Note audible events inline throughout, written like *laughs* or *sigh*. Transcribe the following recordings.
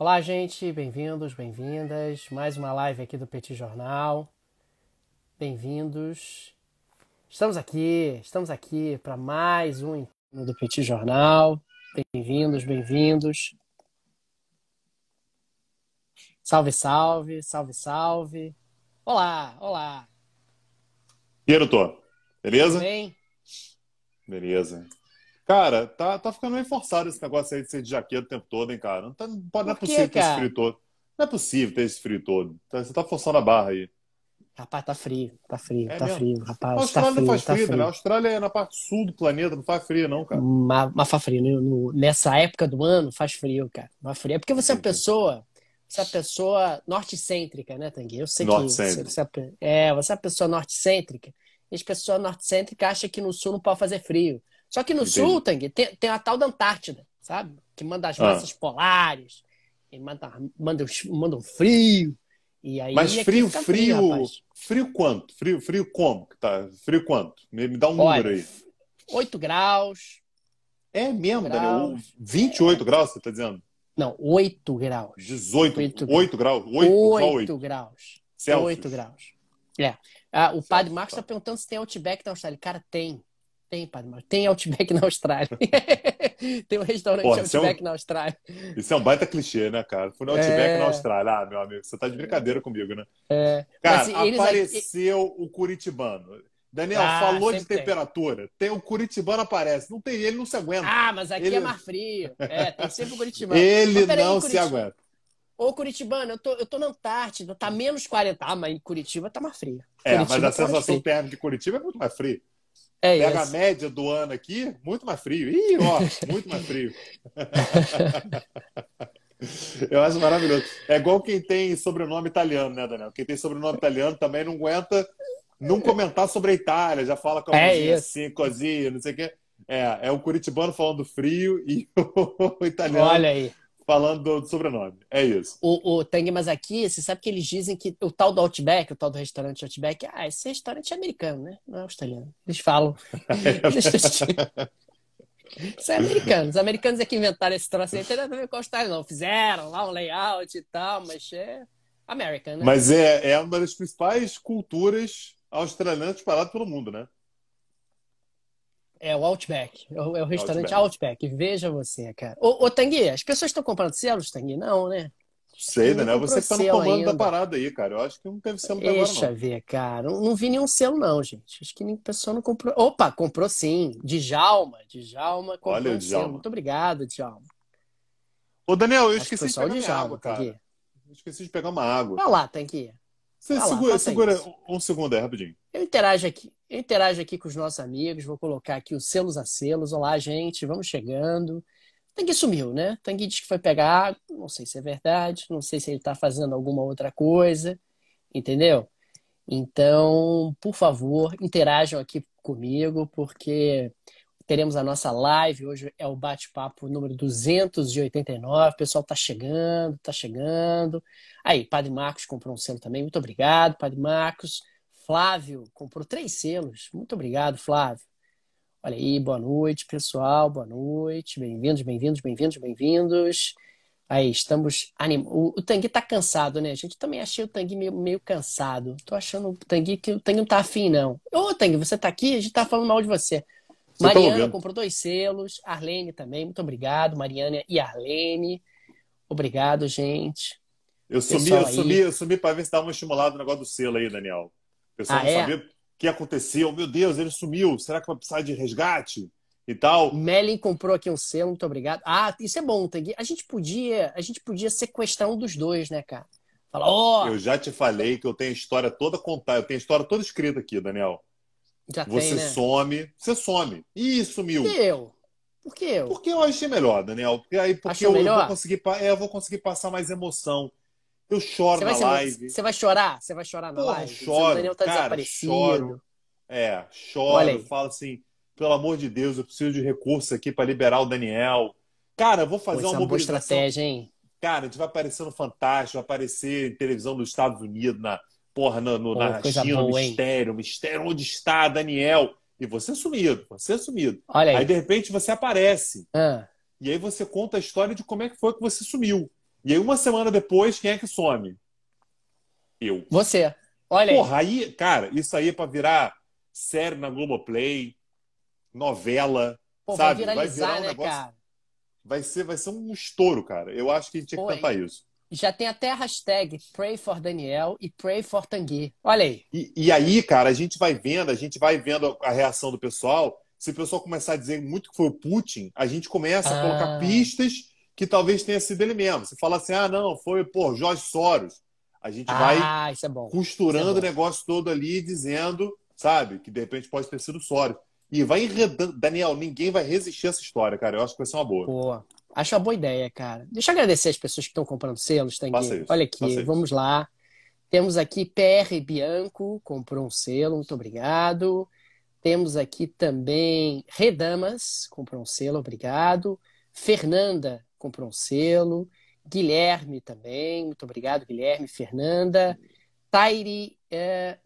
Olá, gente, bem-vindos, bem-vindas. Mais uma live aqui do Petit Jornal. Bem-vindos. Estamos aqui, estamos aqui para mais um encontro do Petit Jornal. Bem-vindos, bem-vindos. Salve, salve, salve, salve. Olá, olá. E aí, doutor? Beleza? Tudo bem? Beleza. Cara, tá, tá ficando meio forçado esse negócio aí de ser de jaqueta o tempo todo, hein, cara? Não, tá, não, não é quê, possível ter esse frio todo. Não é possível ter esse frio todo. Tá, você tá forçando a barra aí. Rapaz, tá frio, tá frio, é tá mesmo? frio, rapaz. A tá Austrália tá frio, não faz tá frio, frio. Né? A Austrália é na parte sul do planeta, não faz frio, não, cara. Mas, mas faz frio. Né? no, nessa época do ano, faz frio, cara. Mas frio. É porque você é uma pessoa. Você é uma pessoa norte-cêntrica, né, Tangue? Eu sei que você, você é, você é uma pessoa norte-cêntrica. E as pessoas norte-cêntricas acham que no sul não pode fazer frio. Só que no Entendi. sul, Tang, tem, tem a tal da Antártida, sabe? Que manda as ah. massas ah. polares, manda, manda, manda um frio. E aí Mas frio, frio, frio, frio, quanto? Frio, frio como? tá? Frio quanto? Me, me dá um Olha, número aí. 8 graus. É mesmo, graus, Daniel? 28 é... graus, você está dizendo? Não, 8 graus. 18, 8, 8 graus. 8, 8, 8 graus. Celsius. 8 graus. É. Ah, o Celsius, Padre Marcos está tá perguntando se tem Outback na Austrália. Cara, tem. Tem, Padre Mauro. Tem Outback *laughs* na Austrália. *laughs* tem um restaurante Porra, Outback é um... na Austrália. Isso é um baita clichê, né, cara? Fui no Outback é... na Austrália. Ah, meu amigo, você tá de brincadeira comigo, né? É. Cara, Mas, assim, apareceu eles... o curitibano. Daniel, ah, falou de temperatura. Tem. tem o Curitibano aparece. Não tem ele, não se aguenta. Ah, mas aqui é ele... é mais frio. É, tem sempre o Curitibano. ele mas, não aí, se aguenta. Ô, Curitibano, eu tô, eu tô na Antártida, tá menos 40. Ah, mas em Curitiba tá mais frio. É, Curitiba mas a tá sensação térmica de Curitiba é muito mais fria. É Pega isso. a média do ano aqui, muito mais frio. Ih, ó, muito mais frio. *laughs* Eu acho maravilhoso. É igual quem tem sobrenome italiano, né, Daniel? Quem tem sobrenome italiano também não aguenta não comentar sobre a Itália, já fala com a é assim, cozinha, não sei o quê. É, é o curitibano falando frio e *laughs* o italiano. Olha aí falando do sobrenome. É isso. O, o Tang, mas aqui, você sabe que eles dizem que o tal do Outback, o tal do restaurante Outback, ah, esse restaurante é americano, né? Não é australiano. Eles falam. *laughs* Tipo. Isso é americano. Os americanos é que inventaram esse troço aí. Não tem nada a ver não. Fizeram lá um layout e tal, mas é American, né? Mas é, é uma das principais culturas australianas paradas pelo mundo, né? É o Outback. É, é o, restaurante Outback. Outback. Veja você, cara. Ô, ô as pessoas estão comprando selos, Tanguy? Não, né? Sei, né? Você que tá no comando ainda. da parada aí, cara. Eu acho que não teve selo Deixa agora, não. ver, cara. Não, não, vi nenhum selo, não, gente. Acho que nem pessoa não comprou. Opa, comprou sim. Djalma. Djalma comprou Olha, um Djalma. Selo. Muito obrigado, Djalma. Ô, Daniel, eu acho esqueci de pegar uma água, cara. Eu esqueci de pegar uma água. Vai lá, Tanguia. Você ah, segura, segura um segundo aí, rapidinho. Eu interajo aqui. Eu interajo aqui com os nossos amigos, vou colocar aqui os selos a selos. Olá, gente, vamos chegando. Tangue sumiu, né? Tangue disse que foi pegar água, não sei se é verdade, não sei se ele está fazendo alguma outra coisa, entendeu? Então, por favor, interajam aqui comigo, porque teremos a nossa live. Hoje é o bate-papo número 289. O pessoal está chegando, está chegando. Aí, Padre Marcos comprou um selo também. Muito obrigado, Padre Marcos. Flávio comprou três selos. Muito obrigado, Flávio. Olha aí, boa noite, pessoal. Boa noite. Bem-vindos, bem-vindos, bem-vindos, bem-vindos. Aí, estamos animados. O, o está tá cansado, né? A gente também achei o Tanguy meio, meio, cansado. Tô achando o Tanguy que o Tanguy não tá afim, não. Ô, Tanguy, você tá aqui? A gente tá falando mal de você. Tá Mariana tá comprou dois selos, Arlene também, muito obrigado, Mariana e Arlene. Obrigado, gente. Eu sumi, eu sumi, eu sumi para ver se dá uma estimulada no negócio do selo aí, Daniel. O pessoal ah, não é? sabia o que aconteceu. Meu Deus, ele sumiu. Será que vai precisar de resgate? E tal. Melly comprou aqui um selo, muito obrigado. Ah, isso é bom, Tanguy. A gente podia, a gente podia sequestrar um dos dois, né, cara? ó. Oh! Eu já te falei que eu tenho a história toda contada, eu tenho a história toda escrita aqui, Daniel. Já você tem, né? some, você some. Isso sumiu. Por que eu? Por que eu? Porque eu achei melhor, Daniel. Porque aí porque eu, eu, vou conseguir, é, eu vou conseguir passar mais emoção. Eu choro na live. Você vai chorar? Você vai chorar na Porra, live? Choro, o Daniel tá cara, desaparecido. Choro. É, choro, falo assim, pelo amor de Deus, eu preciso de recurso aqui para liberar o Daniel. Cara, eu vou fazer Pô, uma, é uma boa estratégia, hein? Cara, a gente vai aparecer no Fantástico, vai aparecer em televisão dos Estados Unidos, na, porra, no, no, Pô, na China, boa, no mistério, mistério, onde está Daniel? E você é sumido, você é sumido. Olha aí. aí de repente você aparece. Ah. E aí você conta a história de como é que foi que você sumiu. E aí uma semana depois, quem é que some? Eu. Você. Olha Porra, aí. aí cara, isso aí é pra virar série na Globoplay, novela, Pô, sabe? Vai, viralizar, vai virar um né, negócio... Cara? Vai ser, vai ser um estouro, cara. Eu acho que a gente tinha Pô, que tentar isso. Já tem até a hashtag Pray for Daniel e Pray for Tanguy. Olha aí. E, e, aí, cara, a gente vai vendo, a gente vai vendo a reação do pessoal. Se o pessoal começar a dizer muito que foi o Putin, a gente começa ah. a colocar pistas que talvez tenha sido ele mesmo. Se falar assim, ah, não, foi pô Jorge Soros. A gente ah, vai é, é costurando é o negócio todo ali, dizendo, sabe, que de repente pode ter sido Soros. E vai enredando. Daniel, ninguém vai resistir a essa história, cara. Eu acho que vai ser uma boa. Boa. Acho uma boa ideia, cara. Deixa eu agradecer as pessoas que estão comprando selos, Tanguy. Olha aqui, vamos lá. Temos aqui PR Bianco, comprou um selo, muito obrigado. Temos aqui também Redamas, comprou um selo, obrigado. Fernanda, comprou um selo. Guilherme também, muito obrigado, Guilherme. Fernanda. Tairi, é,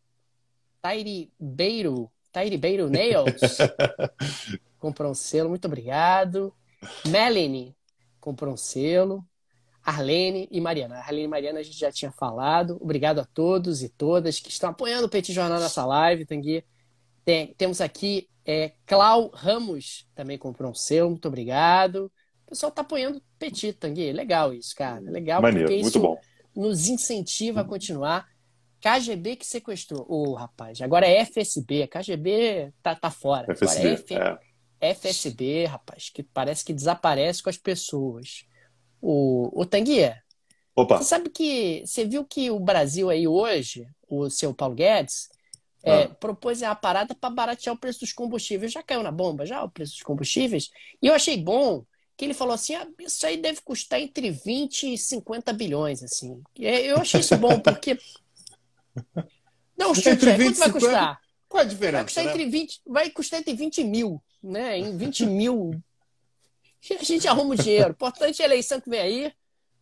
Tairi Beiro, Tairi Beiro Nails, *laughs* comprou um selo, muito obrigado. Melanie comprou um selo. Arlene e Mariana. Arlene e Mariana a gente já tinha falado. Obrigado a todos e todas que estão apoiando o Petit Jornal nessa live, Tanguy. Tem, temos aqui é, Clau Ramos, também comprou um selo, muito obrigado. O pessoal está apoiando o Petit, Tanguy. Legal isso, cara. Legal, Maneiro, porque isso bom. nos incentiva a uhum. continuar. KGB que sequestrou. Ô, oh, rapaz, agora é FSB. KGB tá, tá fora. FSB, agora é, é. FSB, rapaz, que parece que desaparece com as pessoas. O, o Tanguia, Opa. você sabe que você viu que o Brasil aí hoje, o seu Paulo Guedes, é, ah. é, propôs a parada para baratear o preço dos combustíveis. Já caiu na bomba já o preço dos combustíveis? E eu achei bom que ele falou assim, ah, isso aí deve custar entre 20 e 50 bilhões, assim. eu achei isso bom, porque... *laughs* Não, Chico, é, quanto vai custar? Qual a diferença? Vai custar, né? entre 20, vai custar entre 20 mil né, em 20 mil. E a gente arruma o dinheiro. Importante é a eleição que vem aí.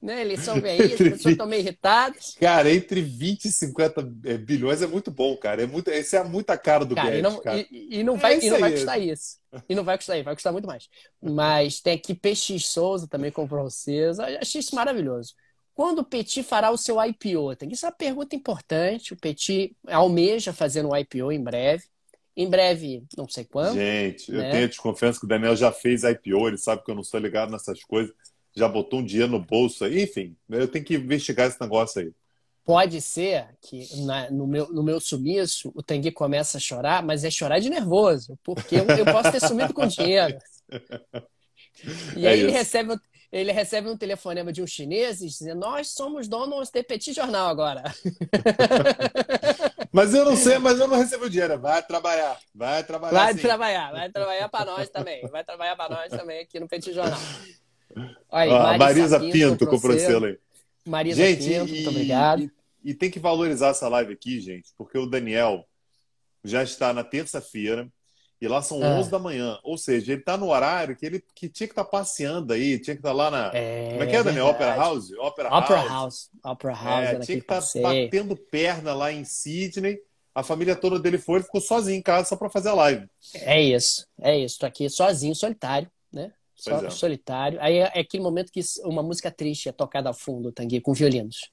Né? Eleição vem aí, as pessoas estão meio irritadas. Cara, entre 20 e 50 eh, bilhões é muito bom, cara. É muito, esse é muita cara do cara, Guedes, e não, cara. E, e não vai, é e não vai custar isso. E não vai custar isso, vai custar muito mais. Mas tem aqui PX Souza também comprou vocês. Achei isso maravilhoso. Quando o Petit fará o seu IPO? Tem isso é uma pergunta importante. O Petit almeja fazer um IPO em breve em breve, não sei quando. Gente, né? eu tenho a desconfiança que o Daniel já fez IPO, ele sabe que eu não sou ligado nessas coisas, já botou um dinheiro no bolso, enfim, eu tenho que investigar esse negócio aí. Pode ser que na, no, meu, no meu sumiço o Tengui começa a chorar, mas é chorar de nervoso, porque eu, eu posso ter sumido com dinheiro. E é aí ele recebe, ele recebe um telefonema de um chinês dizendo: Nós somos donos de Petit Jornal agora. *laughs* Mas eu não sei, mas eu não recebo dinheiro. Vai trabalhar, vai trabalhar. Vai sim. trabalhar, vai trabalhar para nós também. Vai trabalhar para nós também aqui no Petit Jornal. Olha, Ó, Marisa, Pinto, com o Procelo aí. Marisa gente, Pinto, muito obrigado. E, e tem que valorizar essa live aqui, gente, porque o Daniel já está na terça-feira e lá são é. Ah. 11 da manhã. Ou seja, ele está no horário que ele que tinha que estar tá passeando aí, tinha que estar tá lá na. É, Como é que é, Daniel? Opera House? Opera, Opera House. Opera é, House. É, tinha que estar tá batendo perna lá em Sydney. A família toda dele foi, ele ficou sozinho em casa só para fazer a live. É isso, é isso. Tô aqui sozinho, solitário, né? Só, é. Solitário. Aí é, é aquele momento que uma música triste é tocada a fundo, Tanguy, com violinos,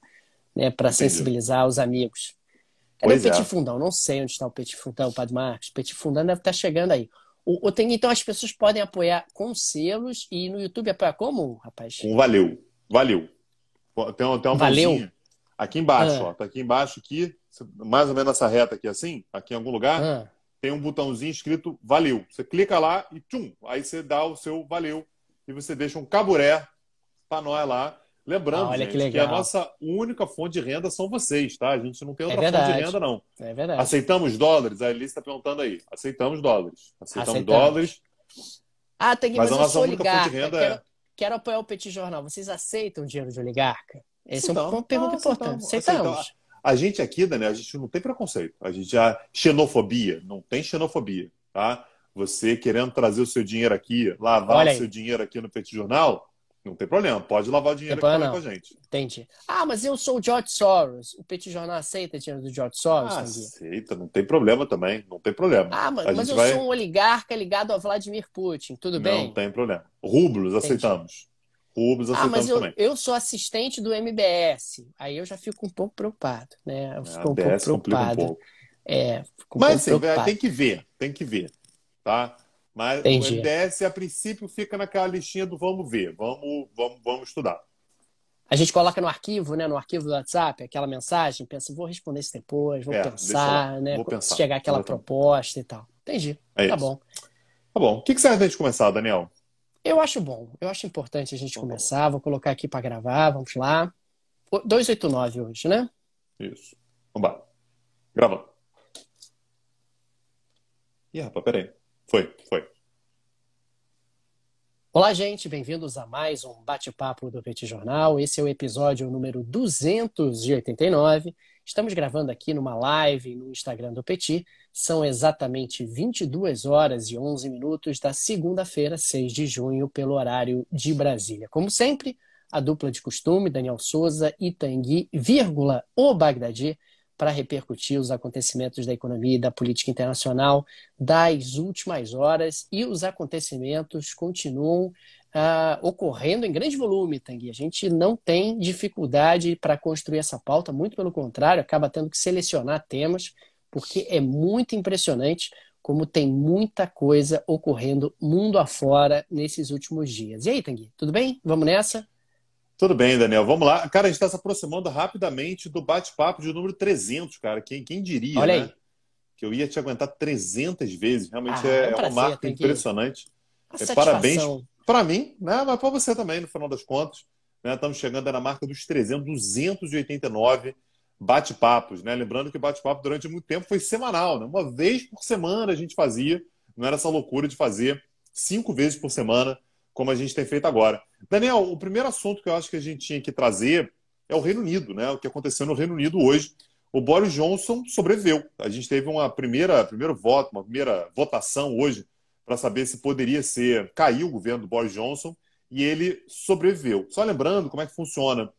né? Para sensibilizar os amigos. Cadê é pois o Petifundão? É. Não sei onde está o Petifundão, Padre Marcos. Petifundão deve estar tá chegando aí. O, o, tem, então as pessoas podem apoiar com selos e no YouTube apoiar como, rapaz? Um valeu. Valeu. Tem, tem uma valeu. Mãozinha. Aqui embaixo, ah. ó. Tá aqui embaixo, aqui, mais ou menos nessa reta aqui assim, aqui em algum lugar, ah. tem um botãozinho escrito valeu. Você clica lá e tchum, aí você dá o seu valeu e você deixa um caburé para nós lá Lembrando, ah, gente, que, que, a nossa única fonte de renda são vocês, tá? A gente não tem é outra é fonte de renda, não. É verdade. Aceitamos dólares? A Alice está perguntando aí. Aceitamos dólares. Aceitamos, Aceitamos. dólares. Ah, tem que mas, mas eu sou oligarca. renda quero, é. Quero apoiar o Petit Jornal. Vocês aceitam dinheiro de oligarca? Essa é uma pergunta ah, importante. Aceitamos. aceitamos. A gente aqui, Daniel, a gente não tem preconceito. A gente já. Xenofobia. Não tem xenofobia, tá? Você querendo trazer o seu dinheiro aqui, lavar o seu dinheiro aqui no Petit Jornal não tem problema, pode lavar dinheiro com a gente. Entendi. Ah, mas eu sou o George Soros. O Petit Jornal aceita dinheiro do George Soros? Ah, aceita, não tem problema também, não tem problema. Ah, mas, mas eu vai... sou um oligarca ligado a Vladimir Putin, tudo não bem? Não tem problema. Rublos, Entendi. aceitamos. Rublos, aceitamos ah, mas eu, também. eu sou assistente do MBS. Aí eu já fico um pouco preocupado, né? Eu é, fico um pouco preocupado. Um pouco. É, mas assim, preocupado. tem que ver, tem que ver, tá? Mas Entendi. o MDS, a princípio, fica naquela listinha do vamos ver, vamos, vamos, vamos estudar. A gente coloca no arquivo, né? No arquivo do WhatsApp, aquela mensagem, pensa, vou responder isso depois, vou é, pensar, né? Vou pensar. chegar aquela proposta e tal. Entendi. É tá isso. bom. Tá bom. O que, que você acha da gente começar, Daniel? Eu acho bom, eu acho importante a gente então tá começar. Bom. Vou colocar aqui para gravar, vamos lá. 289 hoje, né? Isso. Vamos lá. Gravando. Ih, rapaz, peraí. Foi, foi. Olá, gente, bem-vindos a mais um bate-papo do Petit Jornal. Esse é o episódio número 289. Estamos gravando aqui numa live no Instagram do Petit. São exatamente 22 horas e 11 minutos da segunda-feira, 6 de junho, pelo horário de Brasília. Como sempre, a dupla de costume, Daniel Souza e Tangui, vírgula, o Bagdadi, para repercutir os acontecimentos da economia e da política internacional das últimas horas e os acontecimentos continuam ah, ocorrendo em grande volume, Tangui. A gente não tem dificuldade para construir essa pauta, muito pelo contrário, acaba tendo que selecionar temas, porque é muito impressionante como tem muita coisa ocorrendo mundo afora nesses últimos dias. E aí, Tangui, tudo bem? Vamos nessa? Tudo bem, Daniel. Vamos lá. Cara, a gente está se aproximando rapidamente do bate-papo de número 300, cara. Quem, quem diria, Olha né? Aí. Que eu ia te aguentar 300 vezes. Realmente ah, é, é, um prazer, marco impressionante. Que... É, parabéns para mim, né? Mas para você também, no final das contas. Né? Estamos chegando na marca dos 300, 289 bate-papos, né? Lembrando que o bate-papo durante muito tempo foi semanal, né? Uma vez por semana a gente fazia. Não era essa loucura de fazer cinco vezes por semana, como a gente tem feito agora. Daniel, o primeiro assunto que eu acho que a gente tinha que trazer é o Reino Unido, né? O que aconteceu no Reino Unido hoje. O Boris Johnson sobreviveu. A gente teve uma primeira, primeiro voto, uma primeira votação hoje para saber se poderia ser cair o governo do Boris Johnson e ele sobreviveu. Só lembrando como é que funciona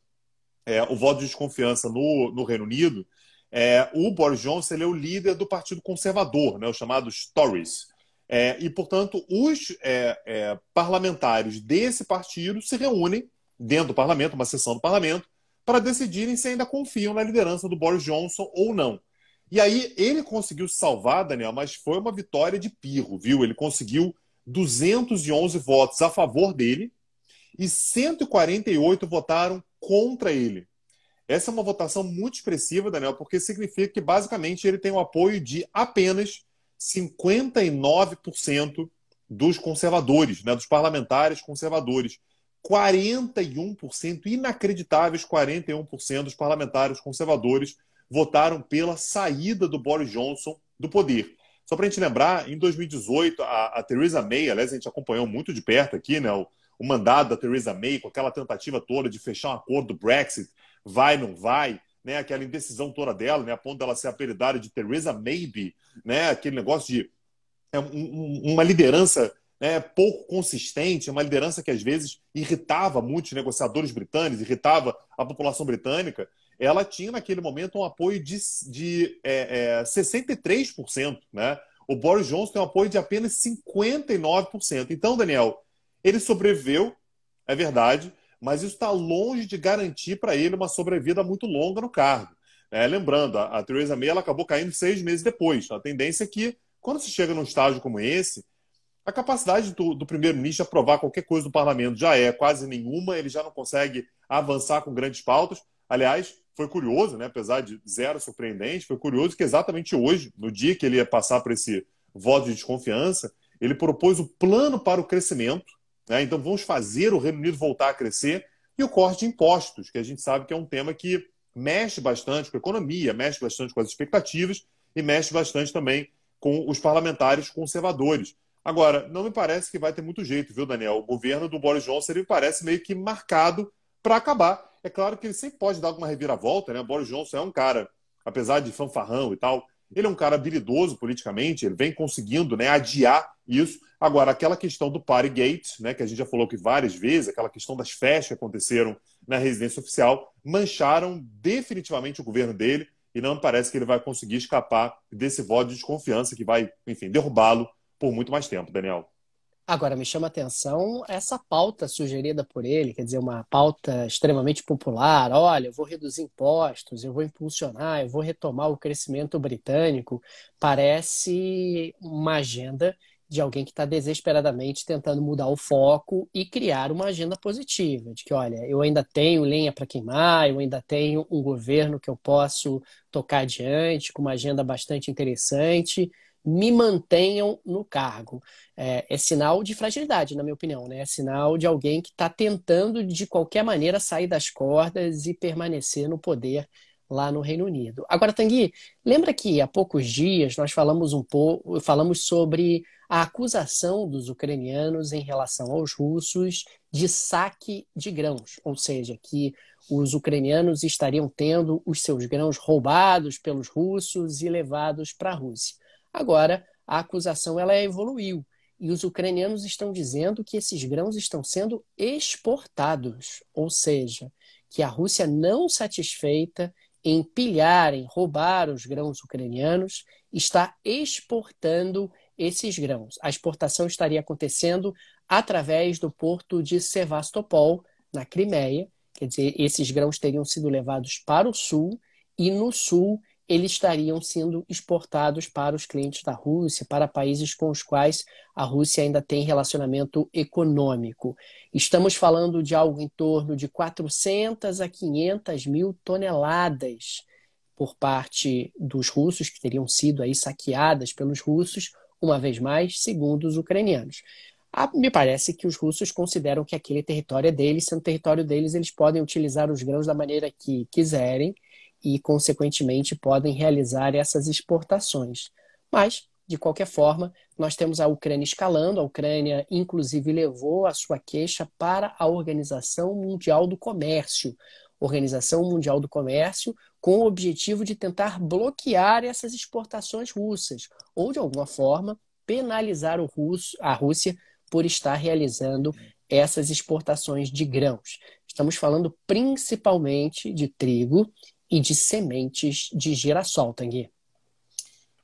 é, o voto de desconfiança no, no Reino Unido. É, o Boris Johnson ele é o líder do Partido Conservador, né? O chamado Tories. É, e, portanto, os é, é, parlamentares desse partido se reúnem dentro do parlamento, uma sessão do parlamento, para decidirem se ainda confiam na liderança do Boris Johnson ou não. E aí ele conseguiu se salvar, Daniel, mas foi uma vitória de pirro, viu? Ele conseguiu 211 votos a favor dele e 148 votaram contra ele. Essa é uma votação muito expressiva, Daniel, porque significa que basicamente ele tem o apoio de apenas 59% dos conservadores, né, dos parlamentares conservadores. 41%, inacreditáveis 41% dos parlamentares conservadores votaram pela saída do Boris Johnson do poder. Só para a gente lembrar, em 2018, a, a, Theresa May, aliás, a gente acompanhou muito de perto aqui, né, o, o mandado da Theresa May, com aquela tentativa toda de fechar um acordo do Brexit, vai, não vai, né, aquela indecisão toda dela, né, a ponto dela ser apelidada de Theresa Maybe, né, aquele negócio de é, um, uma liderança né, pouco consistente, uma liderança que às vezes irritava muitos negociadores britânicos, irritava a população britânica, ela tinha naquele momento um apoio de, de é, é, 63%. Né? O Boris Johnson tem um apoio de apenas 59%. Então, Daniel, ele sobreviveu, é verdade, mas isso está longe de garantir para ele uma sobrevida muito longa no cargo. É, lembrando, a, a Theresa May ela acabou caindo seis meses depois. A tendência é que, quando se chega num estágio como esse, a capacidade do, do primeiro-ministro aprovar qualquer coisa do parlamento já é quase nenhuma, ele já não consegue avançar com grandes pautas. Aliás, foi curioso, né, apesar de zero surpreendente, foi curioso que exatamente hoje, no dia que ele ia passar por esse voto de desconfiança, ele propôs o plano para o crescimento, né? Então, vamos fazer o Reino Unido voltar a crescer. E o corte de impostos, que a gente sabe que é um tema que mexe bastante com a economia, mexe bastante com as expectativas e mexe bastante também com os parlamentares conservadores. Agora, não me parece que vai ter muito jeito, viu, Daniel? O governo do Boris Johnson ele parece meio que marcado para acabar. É claro que ele sempre pode dar alguma reviravolta, né? O Boris Johnson é um cara, apesar de fanfarrão e tal, ele é um cara habilidoso politicamente, ele vem conseguindo né, adiar isso. Agora, aquela questão do Partygate, né, que a gente já falou que várias vezes, aquela questão das festas que aconteceram na residência oficial, mancharam definitivamente o governo dele e não parece que ele vai conseguir escapar desse voto de desconfiança que vai, enfim, derrubá-lo por muito mais tempo, Daniel. Agora, me chama a atenção essa pauta sugerida por ele, quer dizer, uma pauta extremamente popular. Olha, eu vou reduzir impostos, eu vou impulsionar, eu vou retomar o crescimento britânico. Parece uma agenda de alguém que está desesperadamente tentando mudar o foco e criar uma agenda positiva, de que, olha, eu ainda tenho lenha para queimar, eu ainda tenho um governo que eu posso tocar adiante, com uma agenda bastante interessante me mantenham no cargo. É, é, sinal de fragilidade, na minha opinião, né? É sinal de alguém que está tentando, de qualquer maneira, sair das cordas e permanecer no poder lá no Reino Unido. Agora, Tanguy, lembra que há poucos dias nós falamos um pouco, falamos sobre a acusação dos ucranianos em relação aos russos de saque de grãos, ou seja, que os ucranianos estariam tendo os seus grãos roubados pelos russos e levados para a Rússia. Agora, a acusação ela evoluiu e os ucranianos estão dizendo que esses grãos estão sendo exportados, ou seja, que a Rússia não satisfeita em pilhar, em roubar os grãos ucranianos, está exportando esses grãos. A exportação estaria acontecendo através do porto de Sevastopol, na Crimeia, quer dizer, esses grãos teriam sido levados para o sul e no sul eles estariam sendo exportados para os clientes da Rússia, para países com os quais a Rússia ainda tem relacionamento econômico. Estamos falando de algo em torno de 400 a 500 mil toneladas por parte dos russos, que teriam sido aí saqueadas pelos russos, uma vez mais, segundo os ucranianos. Ah, me parece que os russos consideram que aquele território é deles, sendo território deles, eles podem utilizar os grãos da maneira que quiserem e, consequentemente, podem realizar essas exportações. Mas, de qualquer forma, nós temos a Ucrânia escalando, a Ucrânia, inclusive, levou a sua queixa para a Organização Mundial do Comércio. Organização Mundial do Comércio, com o objetivo de tentar bloquear essas exportações russas, ou, de alguma forma, penalizar Russo, a Rússia por estar realizando essas exportações de grãos. Estamos falando principalmente de trigo e de sementes de girassol, Tangi.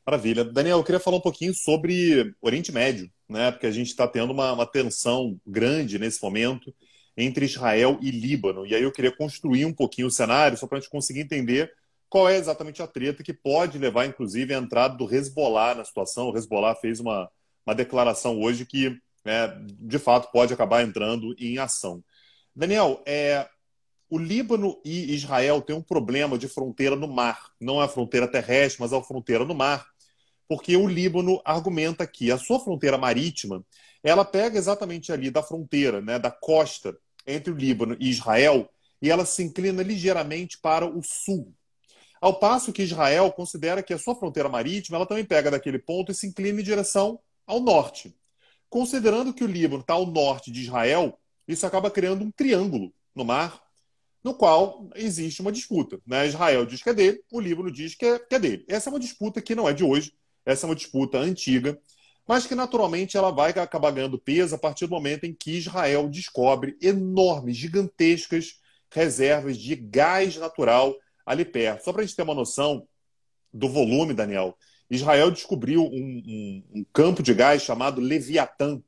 Maravilha. Daniel, eu queria falar um pouquinho sobre Oriente Médio, né? Porque a gente está tendo uma, uma, tensão grande nesse momento entre Israel e Líbano. E aí eu queria construir um pouquinho o cenário só para a gente conseguir entender qual é exatamente a treta que pode levar, inclusive, à entrada do Hezbollah na situação. O Hezbollah fez uma, uma declaração hoje que, né, de fato, pode acabar entrando em ação. Daniel, é, o Líbano e Israel têm um problema de fronteira no mar. Não é a fronteira terrestre, mas é a fronteira no mar. Porque o Líbano argumenta que a sua fronteira marítima, ela pega exatamente ali da fronteira, né, da costa entre o Líbano e Israel, e ela se inclina ligeiramente para o sul. Ao passo que Israel considera que a sua fronteira marítima, ela também pega daquele ponto e se inclina em direção ao norte. Considerando que o Líbano está ao norte de Israel, isso acaba criando um triângulo no mar, no qual existe uma disputa. Né? Israel diz que é dele, o Líbano diz que é, que é dele. Essa é uma disputa que não é de hoje, essa é uma disputa antiga, mas que naturalmente ela vai acabar ganhando peso a partir do momento em que Israel descobre enormes, gigantescas reservas de gás natural ali perto. Só para a gente ter uma noção do volume, Daniel, Israel descobriu um, um, um campo de gás chamado Leviatã,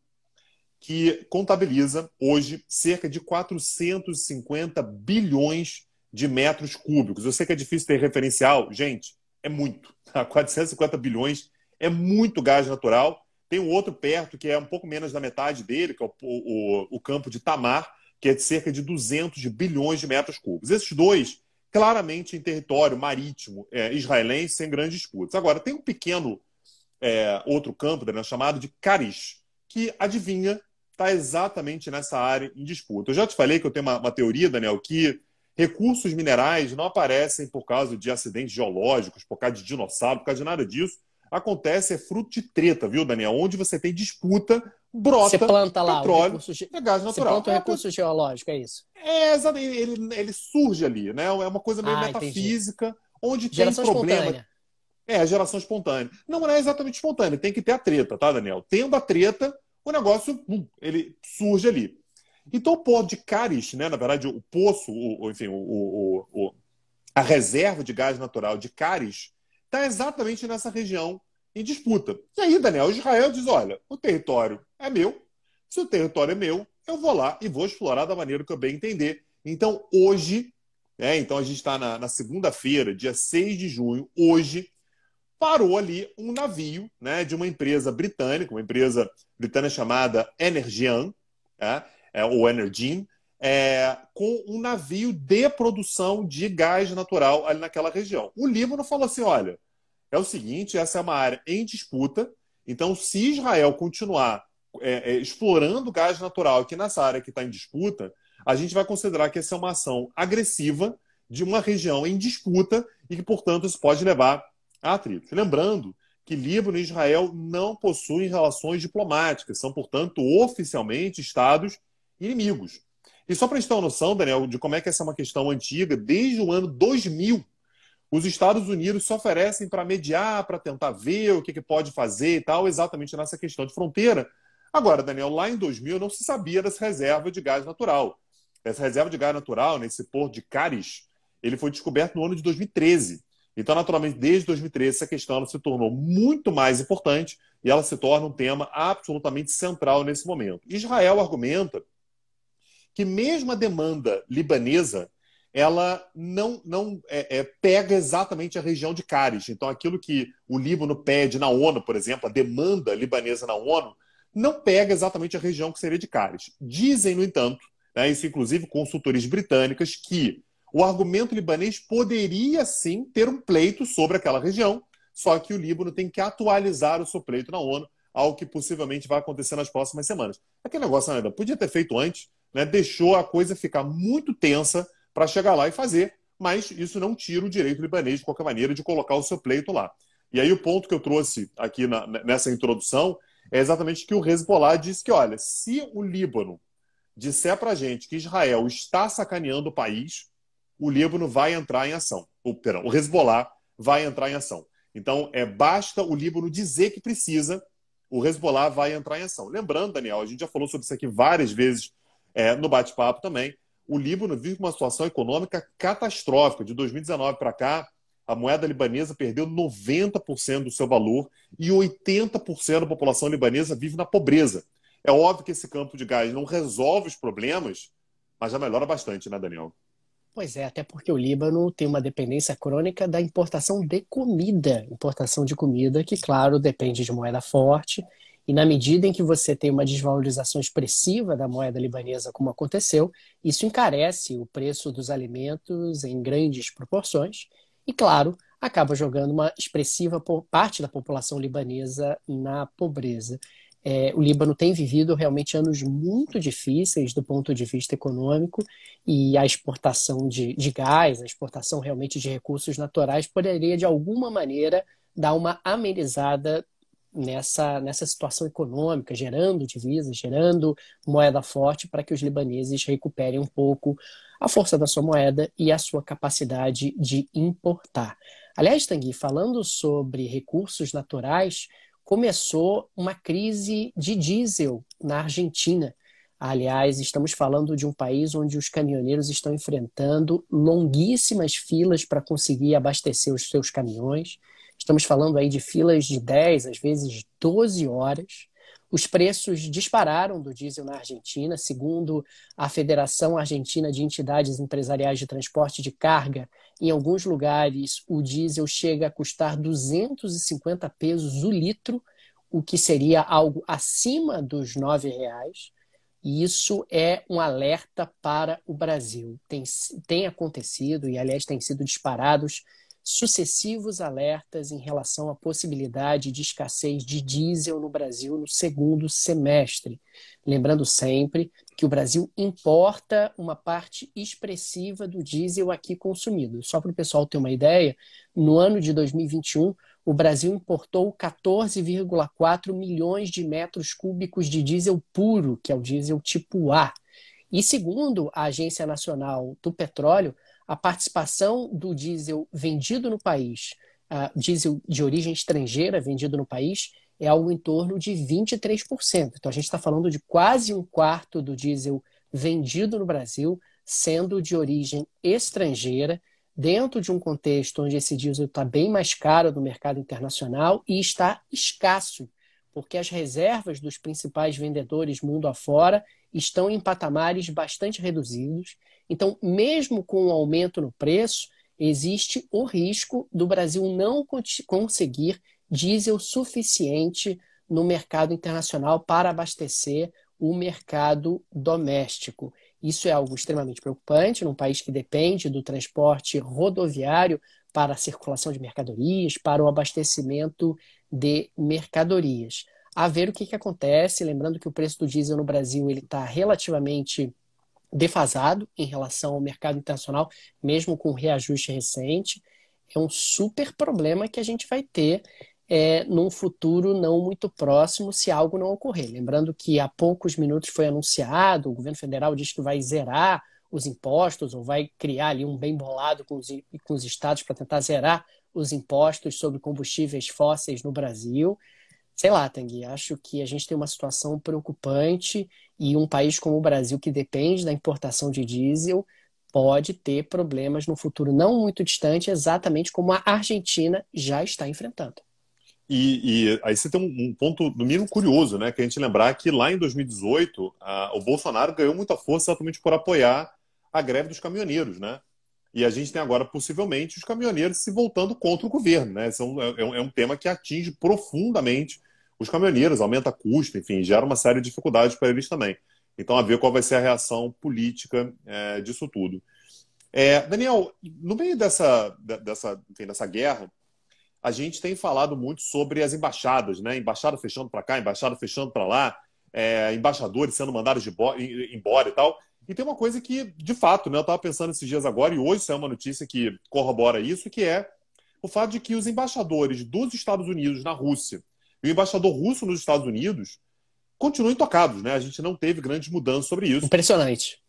que contabiliza hoje cerca de 450 bilhões de metros cúbicos. Eu sei que é difícil ter referencial, gente, é muito. 450 tá? *laughs* bilhões é muito gás natural. Tem um outro perto que é um pouco menos da metade dele, que é o, o, o campo de Tamar, que é de cerca de 200 bilhões de metros cúbicos. Esses dois, claramente em território marítimo é, israelense, sem grandes disputas. Agora, tem um pequeno é, outro campo, né, chamado de Karish, que adivinha está exatamente nessa área em disputa. Eu já te falei que eu tenho uma, uma teoria, Daniel, que recursos minerais não aparecem por causa de acidentes geológicos, por causa de dinossauro, por causa de nada disso. Acontece, é fruto de treta, viu, Daniel? Onde você tem disputa, brota você planta lá petróleo, o é gás natural. Você planta o é recurso coisa... geológico, é isso? É, exatamente. Ele, ele surge ali, né? É uma coisa meio ah, metafísica, entendi. onde geração tem problema... Espontânea. É, geração espontânea. Não, não é exatamente espontânea, tem que ter a treta, tá, Daniel? Tendo a treta, o negócio ele surge ali. Então o pó de Caris né, na verdade, o poço, o, enfim, o, o, o a reserva de gás natural de cáris está exatamente nessa região em disputa. E aí, Daniel, Israel diz: olha, o território é meu, se o território é meu, eu vou lá e vou explorar da maneira que eu bem entender. Então, hoje, né, então a gente está na, na segunda-feira, dia 6 de junho, hoje, parou ali um navio né, de uma empresa britânica, uma empresa britânica chamada Energian, é, é, ou Energin, é, com um navio de produção de gás natural ali naquela região. O Líbano falou assim: olha, é o seguinte, essa é uma área em disputa, então se Israel continuar é, é, explorando gás natural aqui nessa área que está em disputa, a gente vai considerar que essa é uma ação agressiva de uma região em disputa e que, portanto, isso pode levar atritos. Ah, lembrando que Líbano e Israel não possuem relações diplomáticas, são, portanto, oficialmente estados inimigos. E só para a gente ter uma noção, Daniel, de como é que essa é uma questão antiga, desde o ano 2000, os Estados Unidos se oferecem para mediar, para tentar ver o que, que pode fazer e tal, exatamente nessa questão de fronteira. Agora, Daniel, lá em 2000 não se sabia dessa reserva de gás natural. Essa reserva de gás natural, nesse porto de Cáris, ele foi descoberto no ano de 2013. Então, naturalmente, desde 2013, essa questão se tornou muito mais importante e ela se torna um tema absolutamente central nesse momento. Israel argumenta que mesmo a demanda libanesa ela não, não é, é, pega exatamente a região de Cáris. Então, aquilo que o Líbano pede na ONU, por exemplo, a demanda libanesa na ONU, não pega exatamente a região que seria de Cáris. Dizem, no entanto, né, isso inclusive consultores britânicas, que o argumento libanês poderia sim ter um pleito sobre aquela região, só que o Líbano tem que atualizar o seu pleito na ONU, algo que possivelmente vai acontecer nas próximas semanas. Aquele negócio, né, podia ter feito antes, né, deixou a coisa ficar muito tensa para chegar lá e fazer, mas isso não tira o direito libanês, de qualquer maneira, de colocar o seu pleito lá. E aí o ponto que eu trouxe aqui na, né, nessa introdução é exatamente que o Hezbollah disse que, olha, se o Líbano disser para gente que Israel está sacaneando o país, o Líbano vai entrar em ação. O, perdão, o Hezbollah vai entrar em ação. Então, é, basta o Líbano dizer que precisa, o Hezbollah vai entrar em ação. Lembrando, Daniel, a gente já falou sobre isso aqui várias vezes é, no bate-papo também. O Líbano vive uma situação econômica catastrófica. De 2019 para cá, a moeda libanesa perdeu 90% do seu valor e 80% da população libanesa vive na pobreza. É óbvio que esse campo de gás não resolve os problemas, mas já melhora bastante, né, Daniel? Pois é, até porque o Líbano tem uma dependência crônica da importação de comida. Importação de comida que, claro, depende de moeda forte. E na medida em que você tem uma desvalorização expressiva da moeda libanesa, como aconteceu, isso encarece o preço dos alimentos em grandes proporções. E, claro, acaba jogando uma expressiva parte da população libanesa na pobreza. É, o Líbano tem vivido realmente anos muito difíceis do ponto de vista econômico e a exportação de, de gás, a exportação realmente de recursos naturais poderia, de alguma maneira, dar uma amenizada nessa, nessa situação econômica, gerando divisas, gerando moeda forte para que os libaneses recuperem um pouco a força da sua moeda e a sua capacidade de importar. Aliás, Tanguy, falando sobre recursos naturais, começou uma crise de diesel na Argentina. Aliás, estamos falando de um país onde os caminhoneiros estão enfrentando longuíssimas filas para conseguir abastecer os seus caminhões. Estamos falando aí de filas de 10, às vezes 12 horas. Os preços dispararam do diesel na Argentina, segundo a Federação Argentina de Entidades Empresariais de Transporte de Carga, em alguns lugares, o diesel chega a custar 250 pesos o litro, o que seria algo acima dos R$ reais. E isso é um alerta para o Brasil. Tem, tem acontecido, e aliás, têm sido disparados sucessivos alertas em relação à possibilidade de escassez de diesel no Brasil no segundo semestre. Lembrando sempre que o Brasil importa uma parte expressiva do diesel aqui consumido. Só para o pessoal ter uma ideia, no ano de 2021, o Brasil importou 14,4 milhões de metros cúbicos de diesel puro, que é o diesel tipo A. E segundo a Agência Nacional do Petróleo, a participação do diesel vendido no país, uh, diesel de origem estrangeira vendido no país, é algo em torno de 23%. Então, a gente está falando de quase um quarto do diesel vendido no Brasil sendo de origem estrangeira, dentro de um contexto onde esse diesel está bem mais caro no mercado internacional e está escasso, porque as reservas dos principais vendedores mundo afora estão em patamares bastante reduzidos então, mesmo com o um aumento no preço, existe o risco do Brasil não conseguir diesel suficiente no mercado internacional para abastecer o mercado doméstico. Isso é algo extremamente preocupante num país que depende do transporte rodoviário para a circulação de mercadorias, para o abastecimento de mercadorias. A ver o que, que acontece, lembrando que o preço do diesel no Brasil ele está relativamente defasado em relação ao mercado internacional, mesmo com reajuste recente. É um super problema que a gente vai ter é, num futuro não muito próximo se algo não ocorrer. Lembrando que há poucos minutos foi anunciado, o governo federal diz que vai zerar os impostos ou vai criar ali um bem bolado com os, com os estados para tentar zerar os impostos sobre combustíveis fósseis no Brasil. Sei lá, Tanguy, acho que a gente tem uma situação preocupante e um país como o Brasil, que depende da importação de diesel, pode ter problemas no futuro não muito distante, exatamente como a Argentina já está enfrentando. E, e aí você tem um, ponto, no mínimo, curioso, né? Que a gente lembrar que lá em 2018, a, o Bolsonaro ganhou muita força exatamente por apoiar a greve dos caminhoneiros, né? E a gente tem agora, possivelmente, os caminhoneiros se voltando contra o governo, né? É, é, é um tema que atinge profundamente os caminhoneiros, aumenta custo, enfim, gera uma série de dificuldades para eles também. Então, a ver qual vai ser a reação política é, disso tudo. É, Daniel, no meio dessa, dessa, enfim, dessa guerra, a gente tem falado muito sobre as embaixadas, né? Embaixada fechando para cá, embaixada fechando para lá, é, embaixadores sendo mandados embora e tal. E tem uma coisa que, de fato, né, eu estava pensando esses dias agora, e hoje é uma notícia que corrobora isso, que é o fato de que os embaixadores dos Estados Unidos na Rússia e o embaixador russo nos Estados Unidos continuam intocados, né? A gente não teve grandes mudanças sobre isso. Impressionante.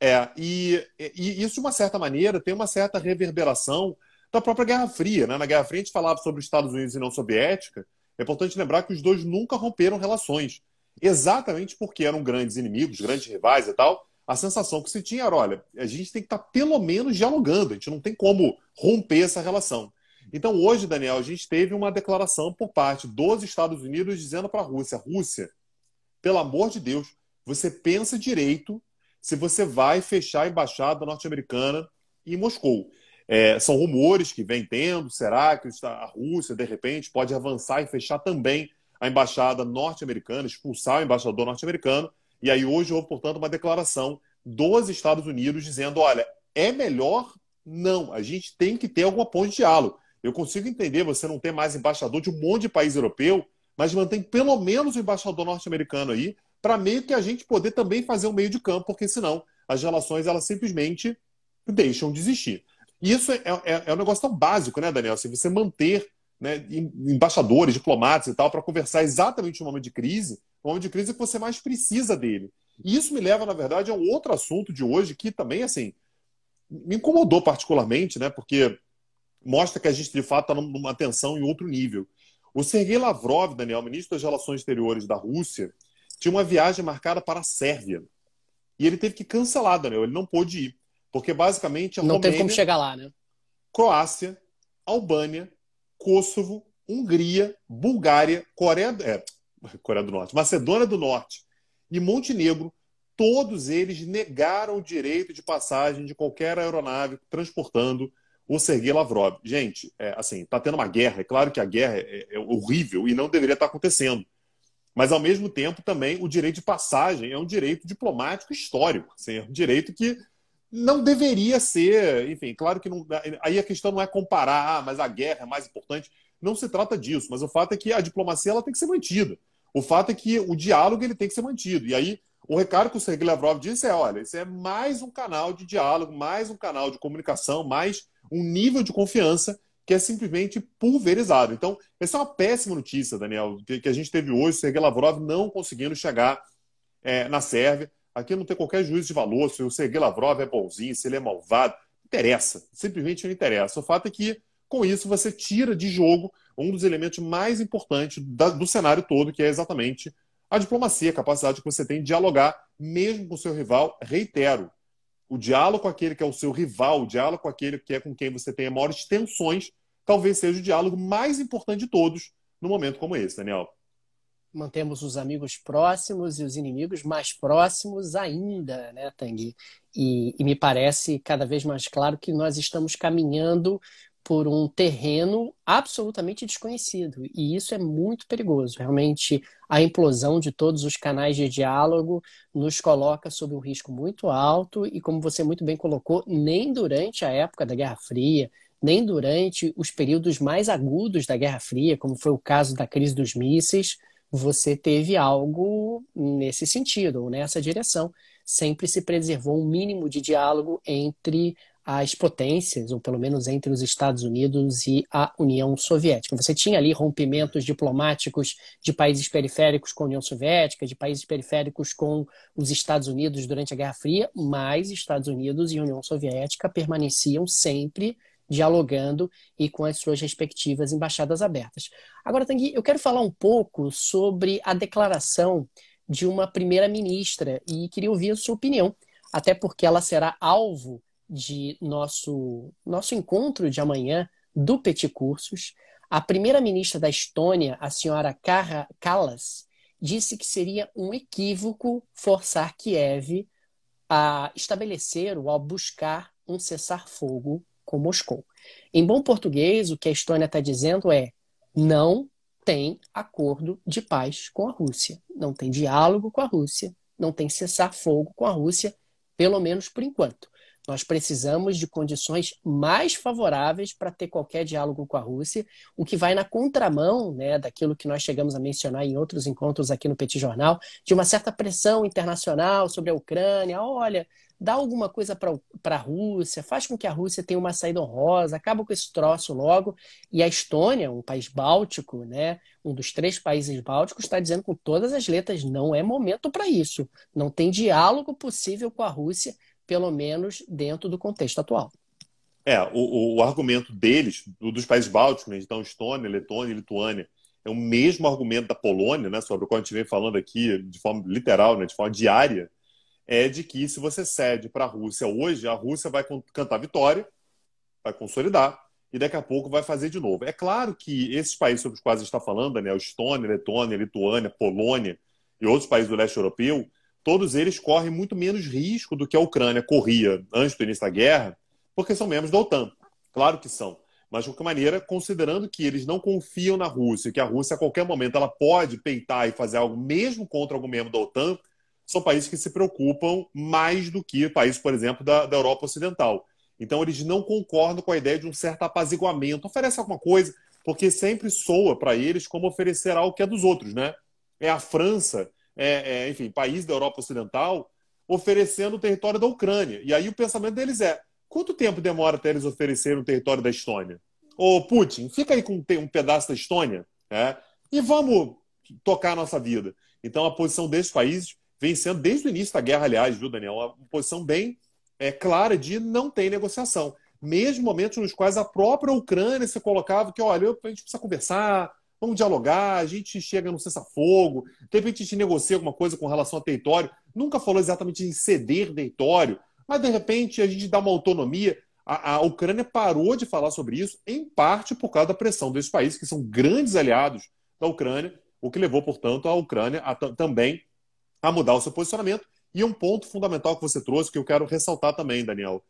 É, e, e isso, de uma certa maneira, tem uma certa reverberação da própria Guerra Fria. Né? Na Guerra Fria, a gente falava sobre os Estados Unidos e não Soviética. É importante lembrar que os dois nunca romperam relações, exatamente porque eram grandes inimigos, grandes rivais e tal. A sensação que se tinha era: olha, a gente tem que estar tá pelo menos dialogando, a gente não tem como romper essa relação. Então, hoje, Daniel, a gente teve uma declaração por parte dos Estados Unidos dizendo para a Rússia: Rússia, pelo amor de Deus, você pensa direito se você vai fechar a embaixada norte-americana em Moscou. É, são rumores que vem tendo. Será que a Rússia, de repente, pode avançar e fechar também a embaixada norte-americana, expulsar o embaixador norte-americano? E aí, hoje, houve, portanto, uma declaração dos Estados Unidos dizendo: olha, é melhor não, a gente tem que ter alguma ponte de diálogo. Eu consigo entender você não ter mais embaixador de um monte de país europeu, mas mantém pelo menos o embaixador norte-americano aí, para meio que a gente poder também fazer um meio de campo, porque senão as relações elas simplesmente deixam de existir. E isso é, é, é, é um negócio tão básico, né, Daniel? Se assim, você manter né, embaixadores, diplomatas e tal, para conversar exatamente no momento de crise, no momento de crise é que você mais precisa dele. E isso me leva, na verdade, a um outro assunto de hoje que também, assim, me incomodou particularmente, né? Porque mostra que a gente, de fato, está numa tensão em outro nível. O Sergei Lavrov, Daniel, ministro das Relações Exteriores da Rússia, tinha uma viagem marcada para a Sérvia. E ele teve que cancelar, Daniel. Ele não pôde ir. Porque, basicamente, a Não Romênia, teve como chegar lá, né? Croácia, Albânia, Kosovo, Hungria, Bulgária, Coreia, é, Coreia do Norte, Macedônia do Norte e Montenegro, todos eles negaram o direito de passagem de qualquer aeronave transportando o Sergei Lavrov. Gente, é, assim, está tendo uma guerra, é claro que a guerra é, é horrível e não deveria estar tá acontecendo. Mas, ao mesmo tempo, também o direito de passagem é um direito diplomático histórico. Assim, é um direito que não deveria ser. Enfim, claro que não. Aí a questão não é comparar, ah, mas a guerra é mais importante. Não se trata disso. Mas o fato é que a diplomacia ela tem que ser mantida. O fato é que o diálogo ele tem que ser mantido. E aí, o recado que o Sergei Lavrov disse é: olha, isso é mais um canal de diálogo, mais um canal de comunicação, mais um nível de confiança que é simplesmente pulverizado. Então, essa é uma péssima notícia, Daniel, que, que a gente teve hoje, Sergei Lavrov não conseguindo chegar é, na Sérvia. Aqui não tem qualquer juízo de valor se o Sergei Lavrov é bonzinho, se ele é malvado. Interessa, simplesmente não interessa. O fato é que, com isso, você tira de jogo um dos elementos mais importantes da, do cenário todo, que é exatamente a diplomacia, a capacidade que você tem de dialogar mesmo com o seu rival, reitero, o diálogo com aquele que é o seu rival, o diálogo com aquele que é com quem você tem maiores tensões, talvez seja o diálogo mais importante de todos num momento como esse, Daniel. Mantemos os amigos próximos e os inimigos mais próximos ainda, né, Tang? E, e me parece cada vez mais claro que nós estamos caminhando por um terreno absolutamente desconhecido. E isso é muito perigoso. Realmente, a implosão de todos os canais de diálogo nos coloca sob um risco muito alto. E, como você muito bem colocou, nem durante a época da Guerra Fria, nem durante os períodos mais agudos da Guerra Fria, como foi o caso da crise dos mísseis, você teve algo nesse sentido, ou nessa direção. Sempre se preservou um mínimo de diálogo entre as potências, ou pelo menos entre os Estados Unidos e a União Soviética. Você tinha ali rompimentos diplomáticos de países periféricos com a União Soviética, de países periféricos com os Estados Unidos durante a Guerra Fria, mas Estados Unidos e União Soviética permaneciam sempre dialogando e com as suas respectivas embaixadas abertas. Agora, Tanguy, eu quero falar um pouco sobre a declaração de uma primeira-ministra e queria ouvir a sua opinião, até porque ela será alvo de nosso, nosso encontro de amanhã do Petit Cursos, a primeira-ministra da Estônia, a senhora Kara Kallas, disse que seria um equívoco forçar Kiev a estabelecer ou a buscar um cessar-fogo com Moscou. Em bom português, o que a Estônia está dizendo é: não tem acordo de paz com a Rússia, não tem diálogo com a Rússia, não tem cessar-fogo com a Rússia, pelo menos por enquanto. Nós precisamos de condições mais favoráveis para ter qualquer diálogo com a Rússia, o que vai na contramão né, daquilo que nós chegamos a mencionar em outros encontros aqui no Petit Jornal, de uma certa pressão internacional sobre a Ucrânia. Olha, dá alguma coisa para a Rússia, faz com que a Rússia tenha uma saída honrosa, acaba com esse troço logo. E a Estônia, um país báltico, né, um dos três países bálticos, está dizendo com todas as letras: não é momento para isso. Não tem diálogo possível com a Rússia pelo menos dentro do contexto atual. É, o, o argumento deles, dos países bálticos, né, então Estônia, Letônia e Lituânia, é o mesmo argumento da Polônia, né, sobre o qual a gente vem falando aqui de forma literal, né, de forma diária, é de que se você cede para a Rússia hoje, a Rússia vai cantar vitória, vai consolidar e daqui a pouco vai fazer de novo. É claro que esses países sobre os quais a gente está falando, né, Estônia, Letônia, Lituânia, Polônia e outros países do leste europeu, todos eles correm muito menos risco do que a Ucrânia corria antes do início da guerra, porque são membros da OTAN. Claro que são. Mas, de qualquer maneira, considerando que eles não confiam na Rússia, que a Rússia, a qualquer momento, ela pode peitar e fazer algo mesmo contra algum membro da OTAN, são países que se preocupam mais do que países, por exemplo, da, da Europa Ocidental. Então, eles não concordam com a ideia de um certo apaziguamento. Oferece alguma coisa, porque sempre soa para eles como oferecer algo que é dos outros, né? É a França é, é, enfim, país da Europa Ocidental, oferecendo o território da Ucrânia. E aí o pensamento deles é: quanto tempo demora até eles oferecerem o território da Estônia? Ô Putin, fica aí com um pedaço da Estônia né? e vamos tocar a nossa vida. Então a posição desses países vem sendo, desde o início da guerra, aliás, viu, Daniel, uma posição bem é, clara de não tem negociação. Mesmo momentos nos quais a própria Ucrânia se colocava que, olha, a gente precisa conversar, vamos dialogar, a gente chega no cessar-fogo, de repente a gente negocia alguma coisa com relação a território. Nunca falou exatamente em ceder território, mas de repente a gente dá uma autonomia. A, a, Ucrânia parou de falar sobre isso, em parte por causa da pressão desses países, que são grandes aliados da Ucrânia, o que levou, portanto, a Ucrânia a, também a mudar o seu posicionamento. E um ponto fundamental que você trouxe, que eu quero ressaltar também, Daniel.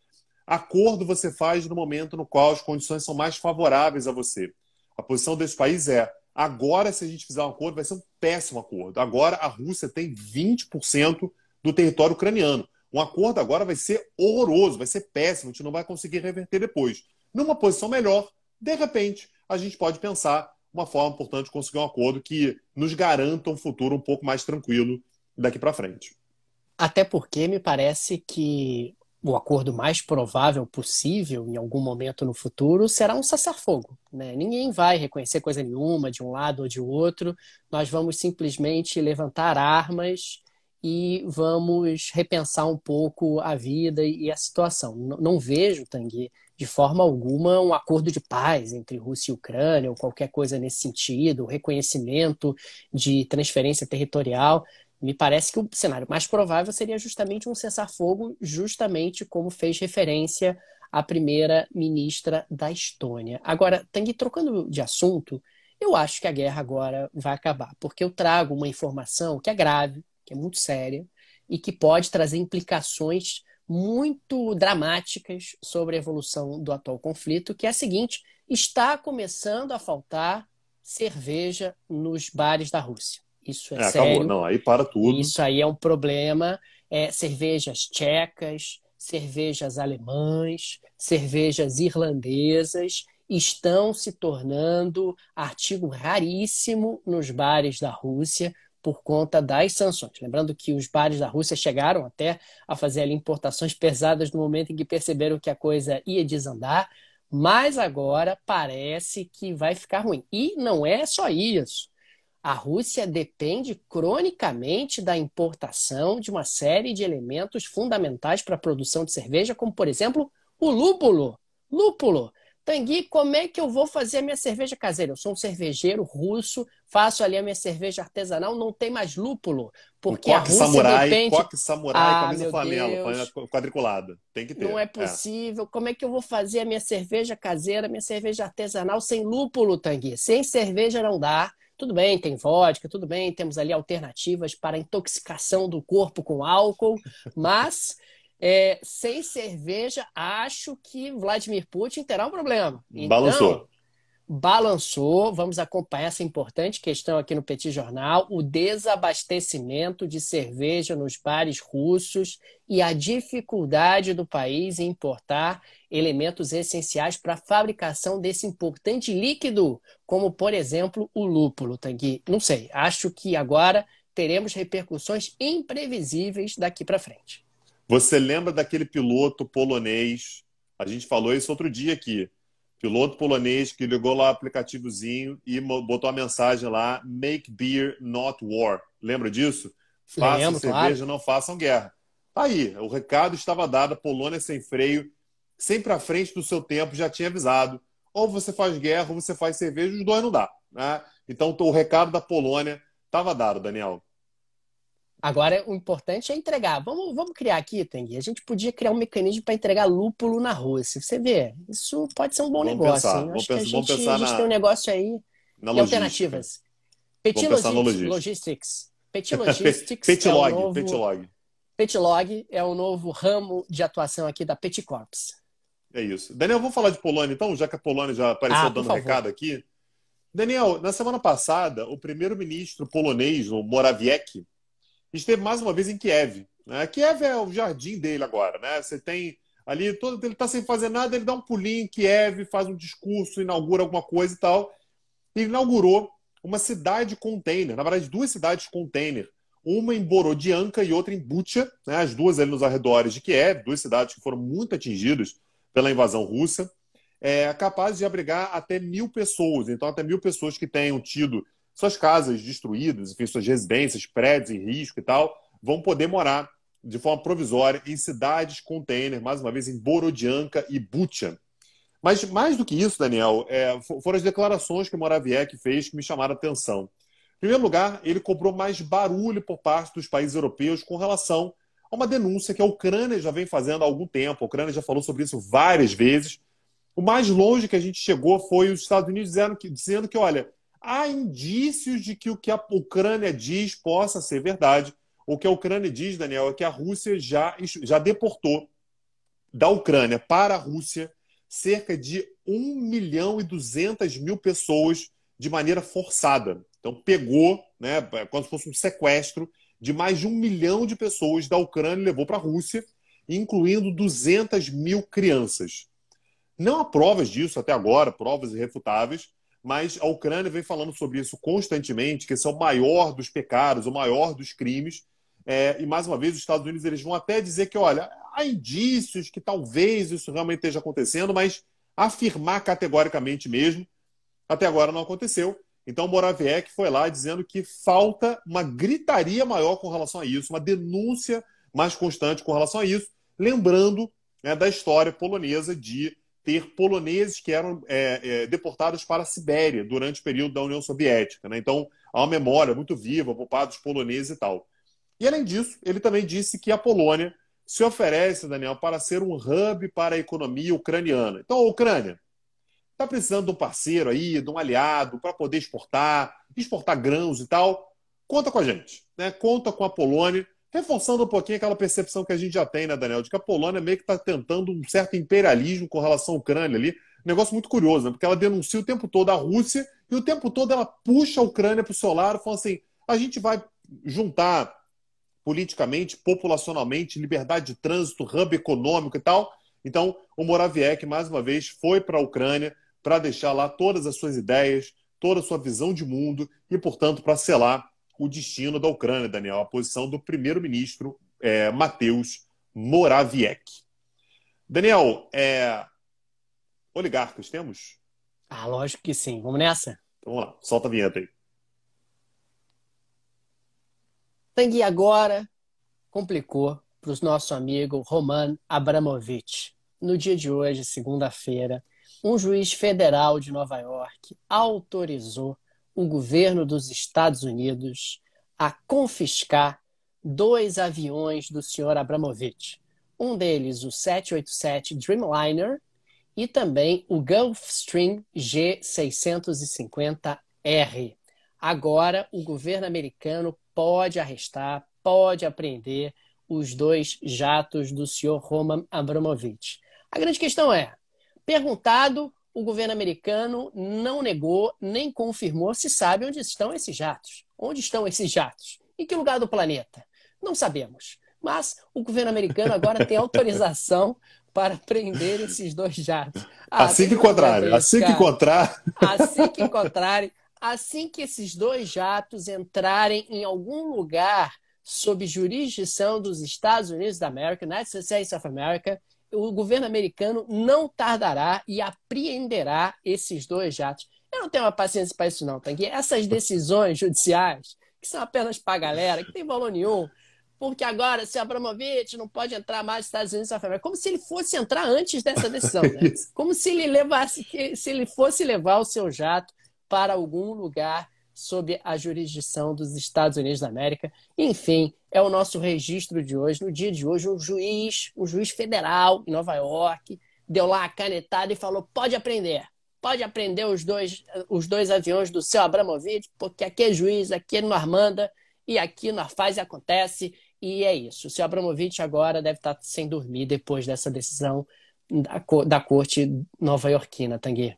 Acordo você faz no momento no qual as condições são mais favoráveis a você. A posição desse país é: Agora, se a gente fizer um acordo, vai ser um péssimo acordo. Agora a Rússia tem 20% do território ucraniano. Um acordo agora vai ser horroroso, vai ser péssimo, a gente não vai conseguir reverter depois. Numa posição melhor, de repente, a gente pode pensar uma forma, portanto, de conseguir um acordo que nos garanta um futuro um pouco mais tranquilo daqui para frente. Até porque me parece que o acordo mais provável possível em algum momento no futuro será um cessar-fogo. Né? Ninguém vai reconhecer coisa nenhuma de um lado ou de outro. Nós vamos simplesmente levantar armas e vamos repensar um pouco a vida e a situação. Não, vejo, Tanguy, de forma alguma um acordo de paz entre Rússia e Ucrânia ou qualquer coisa nesse sentido, reconhecimento de transferência territorial. Me parece que o cenário mais provável seria justamente um cessar-fogo, justamente como fez referência a primeira-ministra da Estônia. Agora, Tang, trocando de assunto, eu acho que a guerra agora vai acabar, porque eu trago uma informação que é grave, que é muito séria e que pode trazer implicações muito dramáticas sobre a evolução do atual conflito, que é a seguinte: está começando a faltar cerveja nos bares da Rússia. Isso é, é sério. Acabou. Não, aí para tudo. Isso aí é um problema. É, cervejas tchecas, cervejas alemães cervejas irlandesas estão se tornando artigo raríssimo nos bares da Rússia por conta das sanções. Lembrando que os bares da Rússia chegaram até a fazer ali, importações pesadas no momento em que perceberam que a coisa ia desandar, mas agora parece que vai ficar ruim. E não é só isso a Rússia depende cronicamente da importação de uma série de elementos fundamentais para a produção de cerveja, como, por exemplo, o lúpulo. Lúpulo. Tangui, como é que eu vou fazer a minha cerveja caseira? Eu sou um cervejeiro russo, faço ali a minha cerveja artesanal, não tem mais lúpulo. Porque um coque a Rússia samurai, depende... Coque samurai, ah, camisa flanela, Deus. quadriculada. Tem que ter. Não é, é. possível. É. Como é que eu vou fazer a minha cerveja caseira, minha cerveja artesanal sem lúpulo, Tangui? Sem cerveja não dá. Tudo bem, tem vodka, tudo bem, temos ali alternativas para intoxicação do corpo com álcool, mas é, sem cerveja, acho que Vladimir Putin terá um problema. Então, Balançou balançou. Vamos acompanhar essa importante questão aqui no Petit Jornal: o desabastecimento de cerveja nos bares russos e a dificuldade do país em importar elementos essenciais para a fabricação desse importante líquido, como, por exemplo, o lúpulo, Tanguy. Não sei, acho que agora teremos repercussões imprevisíveis daqui para frente. Você lembra daquele piloto polonês? A gente falou isso outro dia aqui piloto polonês que ligou lá o aplicativozinho e botou a mensagem lá: Make beer, not war. Lembra disso? Façam cerveja, claro. não façam guerra. Tá aí, o recado estava dado, a Polônia sem freio, sempre à frente do seu tempo, já tinha avisado. Ou você faz guerra, ou você faz cerveja, os dois não dá. Né? Então o recado da Polônia estava dado, Daniel. Agora, o importante é entregar. Vamos, vamos criar aqui, Tanguy. A gente podia criar um mecanismo para entregar lúpulo na Rússia. Você vê, isso pode ser um bom vamos negócio. Pensar, vamos pensar, a gente, vamos pensar a gente na... tem um negócio aí de alternativas. *laughs* Petit Logistics. Logistics. É Petit Logistics. Petilog, é novo... Petilog. Petilog é o novo ramo de atuação aqui da Petit Corps. É isso. Daniel, vamos falar de Polônia então, já que a Polônia já apareceu ah, dando favor. recado aqui. Daniel, na semana passada, o primeiro-ministro polonês, o Morawiecki, esteve mais uma vez em Kiev. Né? Kiev é o jardim dele agora, né? Você tem ali, todo, ele está sem fazer nada, ele dá um pulinho em Kiev, faz um discurso, inaugura alguma coisa e tal. Ele inaugurou uma cidade container, na verdade, duas cidades container, uma em Borodianka e outra em Butcha, né? as duas ali nos arredores de Kiev, duas cidades que foram muito atingidas pela invasão russa, é, capaz de abrigar até mil pessoas. Então, até mil pessoas que tenham tido suas casas destruídas, enfim, suas residências, prédios em risco e tal, vão poder morar de forma provisória em cidades container, mais uma vez em Borodianka e Butcha. Mas mais do que isso, Daniel, é, foram as declarações que o Moraviec fez que me chamaram a atenção. Em primeiro lugar, ele cobrou mais barulho por parte dos países europeus com relação a uma denúncia que a Ucrânia já vem fazendo há algum tempo. A Ucrânia já falou sobre isso várias vezes. O mais longe que a gente chegou foi os Estados Unidos dizendo que, dizendo que olha, há indícios de que o que a Ucrânia diz possa ser verdade. O que a Ucrânia diz, Daniel, é que a Rússia já, já deportou da Ucrânia para a Rússia cerca de 1 milhão e 200 mil pessoas de maneira forçada. Então, pegou, né, é como se fosse um sequestro, de mais de um milhão de pessoas da Ucrânia e levou para a Rússia, incluindo 200 mil crianças. Não há provas disso até agora, provas irrefutáveis, mas a Ucrânia vem falando sobre isso constantemente, que esse é o maior dos pecados, o maior dos crimes. É, e mais uma vez, os Estados Unidos eles vão até dizer que, olha, há indícios que talvez isso realmente esteja acontecendo, mas afirmar categoricamente mesmo, até agora não aconteceu. Então, Moraviec foi lá dizendo que falta uma gritaria maior com relação a isso, uma denúncia mais constante com relação a isso, lembrando né, da história polonesa de ter poloneses que eram é, é, deportados para a Sibéria durante o período da União Soviética. Né? Então, há uma memória muito viva, poupados poloneses e tal. E, além disso, ele também disse que a Polônia se oferece, Daniel, para ser um hub para a economia ucraniana. Então, a Ucrânia está precisando de um parceiro aí, de um aliado, para poder exportar, exportar grãos e tal. Conta com a gente, né? conta com a Polônia reforçando um pouquinho aquela percepção que a gente já tem, né, Daniel, de que a Polônia meio que está tentando um certo imperialismo com relação à Ucrânia ali. Um negócio muito curioso, né? Porque ela denuncia o tempo todo a Rússia e o tempo todo ela puxa a Ucrânia para o seu lado, falando assim: a gente vai juntar politicamente, populacionalmente, liberdade de trânsito, hub econômico e tal. Então, o Moraviec, mais uma vez, foi para a Ucrânia para deixar lá todas as suas ideias, toda a sua visão de mundo e, portanto, para selar o destino da Ucrânia, Daniel, a posição do primeiro-ministro é, Mateus Moraviec. Daniel, é... oligarcas temos? Ah, lógico que sim. Vamos nessa? Então, vamos lá, solta a vinheta aí. Tanguy agora complicou para o nosso amigo Roman Abramovich. No dia de hoje, segunda-feira, um juiz federal de Nova York autorizou o governo dos Estados Unidos a confiscar dois aviões do senhor Abramovich. Um deles, o 787 Dreamliner, e também o Gulfstream G650R. Agora, o governo americano pode arrestar, pode apreender os dois jatos do senhor Roman Abramovich. A grande questão é: perguntado o governo americano não negou nem confirmou se sabe onde estão esses jatos. Onde estão esses jatos? Em que lugar do planeta? Não sabemos. Mas o governo americano agora tem autorização para prender esses dois jatos. Ah, assim que encontrarem, assim que encontrar. Assim que encontrarem, assim que esses dois jatos entrarem em algum lugar sob jurisdição dos Estados Unidos da América, United States of America, o governo americano não tardará e apreenderá esses dois jatos. Eu não tenho uma paciência para isso, não, Tanguy. Essas decisões judiciais, que são apenas para galera, que tem valor nenhum, porque agora se Abramovich não pode entrar mais nos Estados Unidos é como se ele fosse entrar antes dessa decisão, né? *laughs* como se ele levasse, se ele fosse levar o seu jato para algum lugar sob a jurisdição dos Estados Unidos da América. Enfim, é o nosso registro de hoje. No dia de hoje, um juiz, um juiz federal em Nova York, deu lá a canetada e falou: pode aprender. Pode aprender os dois, os dois aviões do seu Abramovich, porque aqui é juiz, aqui é Armanda e aqui nós fase e acontece. E é isso. O seu Abramovich agora deve estar sem dormir depois dessa decisão da, da corte nova-iorquina, Tanguy.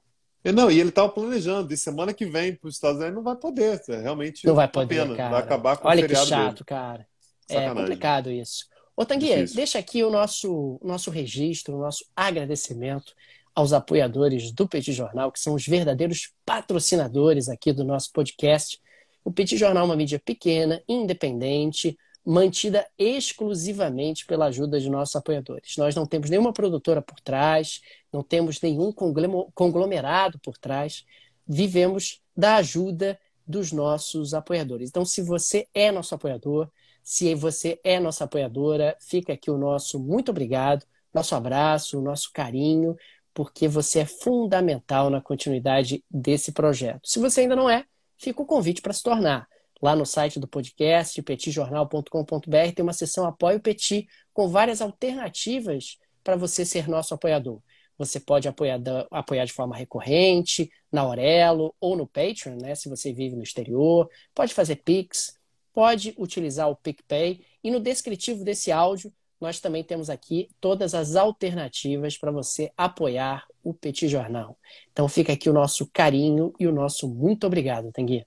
Não, e ele estava planejando, e semana que vem para os Estados Unidos não vai poder, é, realmente. Não vai tá poder, pena, cara. Vai acabar com Olha o que chato, dele. cara. É Sacanagem. É complicado isso. Ô, Tanguia, Difícil. deixa aqui o nosso, nosso registro, o nosso agradecimento aos apoiadores do Petit Jornal, que são os verdadeiros patrocinadores aqui do nosso podcast. O Petit Jornal é uma mídia pequena, independente, mantida exclusivamente pela ajuda de nossos apoiadores. Nós não temos nenhuma produtora por trás, não temos nenhum conglomerado por trás, vivemos da ajuda dos nossos apoiadores. Então, se você é nosso apoiador, se você é nossa apoiadora, fica aqui o nosso muito obrigado, nosso abraço, nosso carinho, porque você é fundamental na continuidade desse projeto. Se você ainda não é, fica o convite para se tornar. Lá no site do podcast, petijornal.com.br, tem uma seção Apoio Petit, com várias alternativas para você ser nosso apoiador. Você pode apoiar, apoiar de forma recorrente, na Aurelo ou no Patreon, né, se você vive no exterior. Pode fazer Pix, pode utilizar o PicPay. E no descritivo desse áudio, nós também temos aqui todas as alternativas para você apoiar o Petit Jornal. Então fica aqui o nosso carinho e o nosso muito obrigado, Tanguinha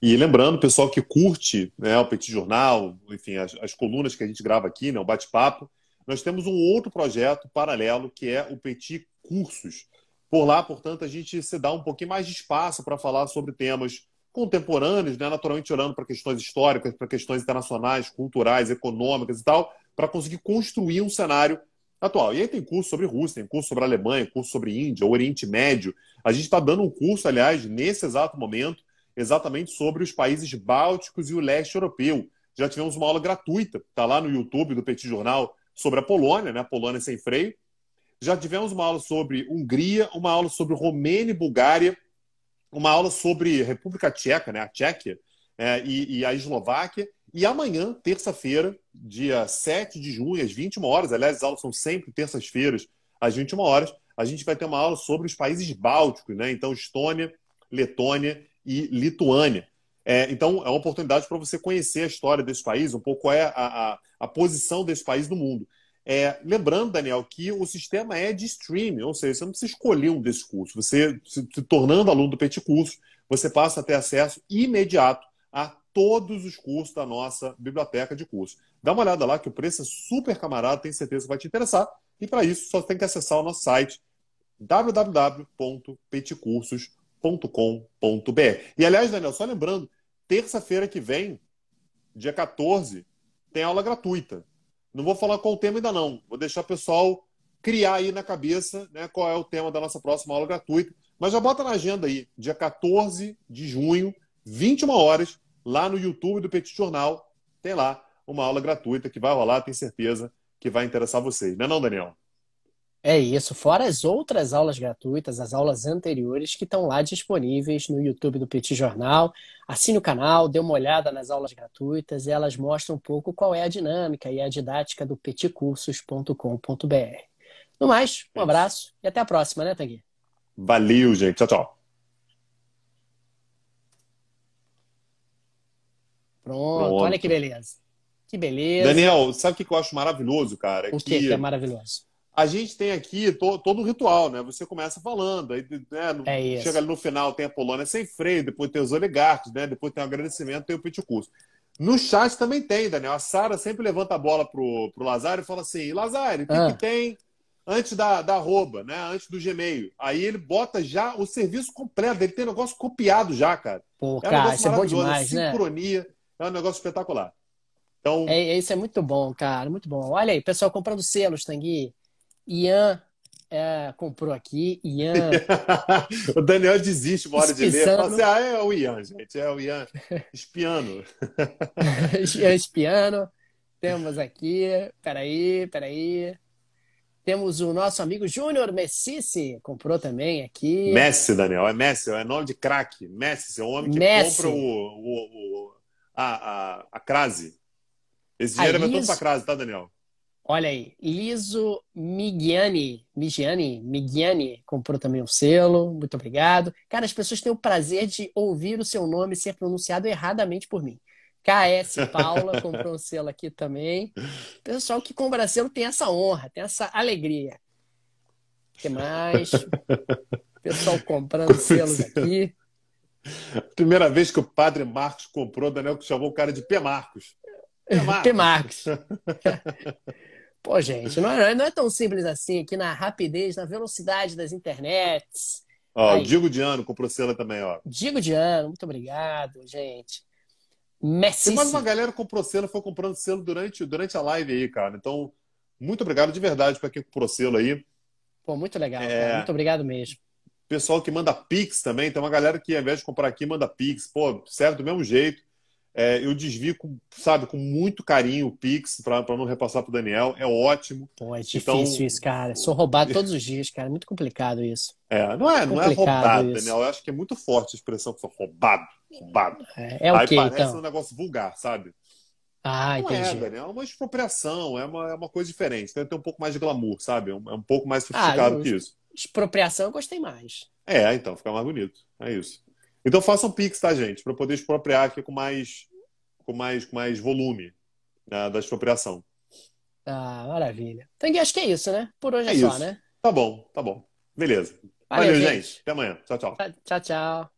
e lembrando, pessoal que curte né, o Petit Jornal, enfim, as, as, colunas que a gente grava aqui, né, o bate-papo, nós temos um outro projeto paralelo que é o Petit Cursos. Por lá, portanto, a gente se dá um pouquinho mais de espaço para falar sobre temas contemporâneos, né, naturalmente olhando para questões históricas, para questões internacionais, culturais, econômicas e tal, para conseguir construir um cenário atual. E aí tem curso sobre Rússia, tem curso sobre Alemanha, curso sobre Índia, Oriente Médio. A gente está dando um curso, aliás, nesse exato momento, exatamente sobre os países bálticos e o leste europeu. Já tivemos uma aula gratuita, está lá no YouTube do Petit Jornal, sobre a Polônia, né? Polônia sem freio. Já tivemos uma aula sobre Hungria, uma aula sobre Romênia e Bulgária, uma aula sobre República Tcheca, né? a Tchequia, é, e, e a Eslováquia. E amanhã, terça-feira, dia 7 de junho, às 21 horas, aliás, as aulas são sempre terças-feiras, às 21 horas, a gente vai ter uma aula sobre os países bálticos, né? Então, Estônia, Letônia e Lituânia. É, então, é uma oportunidade para você conhecer a história desse país, um pouco qual é a, a, a posição desse país no mundo. É, lembrando, Daniel, que o sistema é de streaming, ou seja, você não precisa escolher um desses cursos. Você, se, tornando aluno do Petit Curso, você passa a ter acesso imediato a todos os cursos da nossa biblioteca de cursos. Dá uma olhada lá, que o preço é super camarada, tenho certeza que vai te interessar. E para isso, só tem que acessar o nosso site www.peticursos.com www.danielsolim.com.br. E aliás, Daniel, só lembrando, terça-feira que vem, dia 14, tem aula gratuita. Não vou falar qual o tema ainda não, vou deixar o pessoal criar aí na cabeça né, qual é o tema da nossa próxima aula gratuita. Mas já bota na agenda aí, dia 14 de junho, 21 horas, lá no YouTube do Petit Jornal, tem lá uma aula gratuita que vai rolar, tenho certeza que vai interessar vocês. Não é não, Daniel? É isso, fora as outras aulas gratuitas, as aulas anteriores que estão lá disponíveis no YouTube do Petit Jornal. Assine o canal, dê uma olhada nas aulas gratuitas, elas mostram um pouco qual é a dinâmica e a didática do peticursos.com.br. No mais, um é abraço e até a próxima, né, Tanguy? Valeu, gente. Tchau, tchau. Pronto, Pronto. olha que beleza. Que beleza. Daniel, sabe o que eu acho maravilhoso, cara? O é que, que, que é maravilhoso? a gente tem aqui to, todo o ritual, né? Você começa falando, aí né, no, é chega ali no final, tem a Polônia é sem freio, depois tem os oligarcas, né? Depois tem o agradecimento, tem o Pitcurso. No chat também tem, Daniel. A Sara sempre levanta a bola pro, pro Lazaro e fala assim: Lazaro, o que, ah. que, tem antes da, da arroba, né? Antes do Gmail. Aí ele bota já o serviço completo. Ele tem um negócio copiado já, cara. Pô, é um cara, isso é bom é demais, sincronia, né? Sincronia. É um negócio espetacular. Então... É, isso é muito bom, cara. Muito bom. Olha aí, pessoal comprando selos, Tanguy. Ian é, comprou aqui, Ian. *laughs* o Daniel desiste uma hora de ler. Fala assim, ah, é o Ian, gente, é o Ian espiano. *laughs* Ian espiano. Temos aqui, peraí, peraí. Temos o nosso amigo Júnior Messice, comprou também aqui. Messi, Daniel, é Messi, é nome de craque. Messi, é o homem que Messi. compra o, o, o, a, a, a crase. Esse dinheiro é todo para a crase, tá, Daniel? Olha aí, Liso Migiani, Migiani, Migiani comprou também um selo, muito obrigado. Cara, as pessoas têm o prazer de ouvir o seu nome ser pronunciado erradamente por mim. KS Paula *laughs* comprou um selo aqui também. Pessoal que compra selo tem essa honra, tem essa alegria. O que mais? *laughs* Pessoal comprando selos aqui. Primeira vez que o padre Marcos comprou, Daniel que chamou o cara de P. Marcos. P. Marcos. *laughs* P. Marcos. Pô, gente, não é, não é tão simples assim, aqui na rapidez, na velocidade das internets. Ó, Aí. o Diego Diano comprou cena também, ó. Diego Diano, muito obrigado, gente. Messi. Tem mais uma galera que comprou selo, foi comprando selo durante, durante a live aí, cara. Então, muito obrigado de verdade para quem comprou selo aí. Pô, muito legal, é... muito obrigado mesmo. Pessoal que manda Pix também, tem uma galera que ao invés de comprar aqui, manda Pix. Pô, serve do mesmo jeito. É, eu desvio, com, sabe, com muito carinho o Pix para não repassar para o Daniel. É ótimo. Pô, é então, difícil então... isso, cara. Sou roubado todos os dias, cara. É muito complicado isso. É, não é, não é roubado, isso. Daniel. Eu acho que é muito forte a expressão roubado, roubado. É, é o Aí parece então? um negócio vulgar, sabe? Ah, não é, entendi. É, Daniel, é uma expropriação, é uma, é uma coisa diferente. Tem, ter um pouco mais de glamour, sabe? É um, é um pouco mais ah, sofisticado ah, eu, que isso. Expropriação eu gostei mais. É, então, fica mais bonito. É isso. Então faça um pix, tá, gente? Para poder expropriar aqui com mais, com mais, com mais volume né, da expropriação. Ah, maravilha. Então, acho que é isso, né? Por hoje é, é só, né? Tá bom, tá bom. Beleza. Valeu, Valeu gente. gente. Até amanhã. Tchau, tchau. Tchau, tchau.